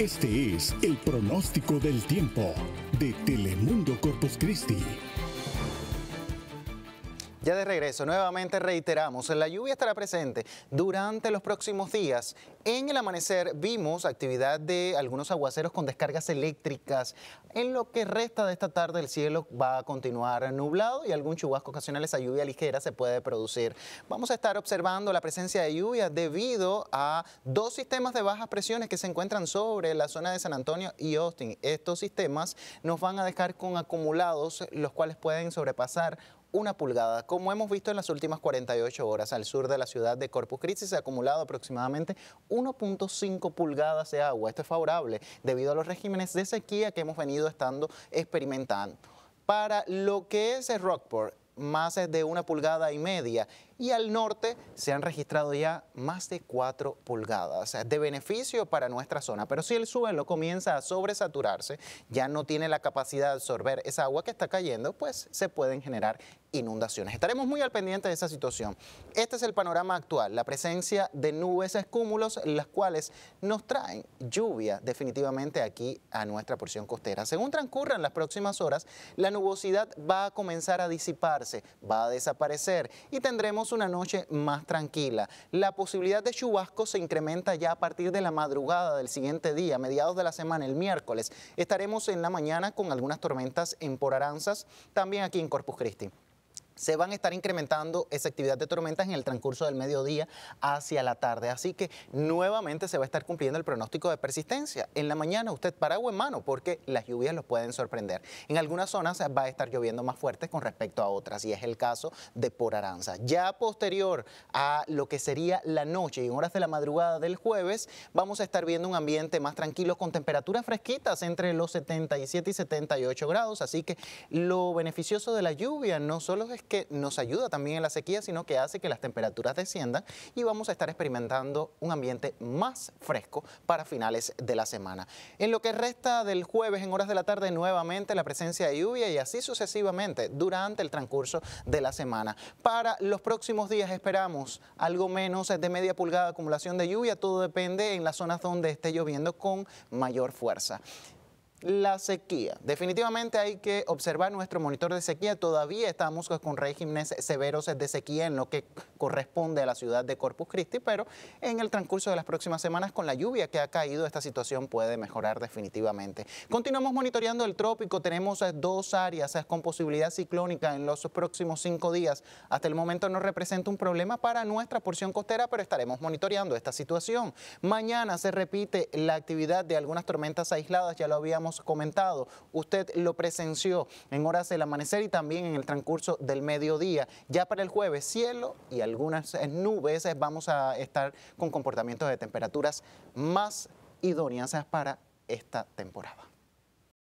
Este es el pronóstico del tiempo de Telemundo Corpus Christi. Ya de regreso, nuevamente reiteramos, la lluvia estará presente durante los próximos días. En el amanecer vimos actividad de algunos aguaceros con descargas eléctricas. En lo que resta de esta tarde el cielo va a continuar nublado y algún chubasco ocasional, esa lluvia ligera se puede producir. Vamos a estar observando la presencia de lluvia debido a dos sistemas de bajas presiones que se encuentran sobre la zona de San Antonio y Austin. Estos sistemas nos van a dejar con acumulados, los cuales pueden sobrepasar una pulgada. Como hemos visto en las últimas 48 horas, al sur de la ciudad de Corpus Christi se ha acumulado aproximadamente 1.5 pulgadas de agua. Esto es favorable debido a los regímenes de sequía que hemos venido estando experimentando. Para lo que es el Rockport, más de una pulgada y media y al norte se han registrado ya más de 4 pulgadas de beneficio para nuestra zona. Pero si el suelo comienza a sobresaturarse, ya no tiene la capacidad de absorber esa agua que está cayendo, pues se pueden generar inundaciones. Estaremos muy al pendiente de esa situación. Este es el panorama actual, la presencia de nubes, escúmulos, las cuales nos traen lluvia definitivamente aquí a nuestra porción costera. Según transcurran las próximas horas, la nubosidad va a comenzar a disiparse, va a desaparecer y tendremos una noche más tranquila. La posibilidad de chubascos se incrementa ya a partir de la madrugada del siguiente día, mediados de la semana, el miércoles. Estaremos en la mañana con algunas tormentas en Poraranzas, también aquí en Corpus Christi se van a estar incrementando esa actividad de tormentas en el transcurso del mediodía hacia la tarde. Así que nuevamente se va a estar cumpliendo el pronóstico de persistencia. En la mañana usted agua en mano porque las lluvias lo pueden sorprender. En algunas zonas va a estar lloviendo más fuerte con respecto a otras y es el caso de por Aranza. Ya posterior a lo que sería la noche y en horas de la madrugada del jueves vamos a estar viendo un ambiente más tranquilo con temperaturas fresquitas entre los 77 y 78 grados. Así que lo beneficioso de la lluvia no solo es que nos ayuda también en la sequía, sino que hace que las temperaturas desciendan y vamos a estar experimentando un ambiente más fresco para finales de la semana. En lo que resta del jueves en horas de la tarde nuevamente la presencia de lluvia y así sucesivamente durante el transcurso de la semana. Para los próximos días esperamos algo menos de media pulgada de acumulación de lluvia, todo depende en las zonas donde esté lloviendo con mayor fuerza la sequía. Definitivamente hay que observar nuestro monitor de sequía. Todavía estamos pues, con regímenes severos de sequía en lo que corresponde a la ciudad de Corpus Christi, pero en el transcurso de las próximas semanas, con la lluvia que ha caído, esta situación puede mejorar definitivamente. Continuamos monitoreando el trópico. Tenemos eh, dos áreas eh, con posibilidad ciclónica en los próximos cinco días. Hasta el momento no representa un problema para nuestra porción costera, pero estaremos monitoreando esta situación. Mañana se repite la actividad de algunas tormentas aisladas, ya lo habíamos comentado. Usted lo presenció en horas del amanecer y también en el transcurso del mediodía. Ya para el jueves, cielo y algunas eh, nubes eh, vamos a estar con comportamientos de temperaturas más idóneas eh, para esta temporada.